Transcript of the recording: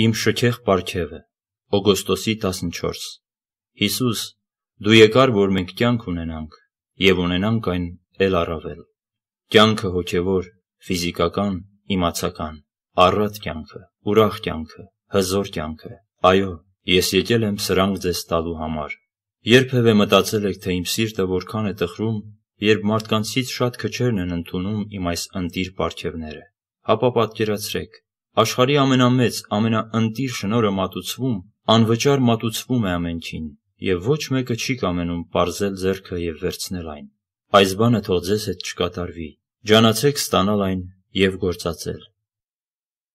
Իմ շքեղ պարգևը, օգոստոսի 14։ Հիսուս, դու եկար, որ մենք կյանք ունենանք եւ ունենանք այն ել առավել։ Կյանքը հոգեոր, ֆիզիկական, իմացական, առատ կյանքը, ուրախ կյանքը, հզոր կյանքը։ Այո, ես եկել եմ սրանք ձեզ տալու համար։ Երբևէ մտածել եք, թե իմ սիրտը որքան է տխրում, երբ մարդկանցից շատ քչերն են ընդունում իմ այս ընտիր պարգևները։ Հապա պատկերացրեք, Աշխարհի ամենամեծ, ամենաընտիր շնորը մատուցվում, անվճար մատուցվում է ամենքին, եւ ոչ մեկը չի կամենում parzել зерքը եւ վերցնել այն։ Այս բանը թող ձեզ հետ չկատարվի։ Ջանացեք ստանալ այն եւ գործածել։